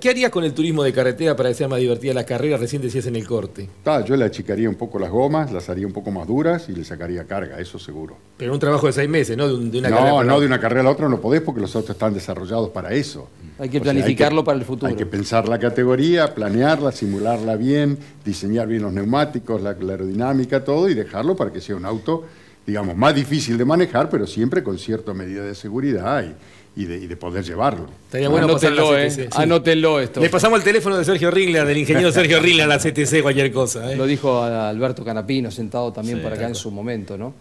¿Qué harías con el turismo de carretera para que sea más divertida la carrera? Recién decías en el corte. Ah, yo le achicaría un poco las gomas, las haría un poco más duras y le sacaría carga, eso seguro. Pero un trabajo de seis meses, ¿no? De, una no, carrera no, de una carrera a la otra no podés porque los autos están desarrollados para eso. Hay que planificarlo para el futuro. Hay que pensar la categoría, planearla, simularla bien, diseñar bien los neumáticos, la aerodinámica, todo y dejarlo para que sea un auto digamos, más difícil de manejar, pero siempre con cierta medida de seguridad y, de, poder llevarlo. Estaría bueno anótenlo, eh, anótenlo esto. Le pasamos el teléfono de Sergio Ringler, del ingeniero Sergio Rigler a la CTC, cualquier cosa. Eh. Lo dijo Alberto Canapino, sentado también por acá en su momento, ¿no?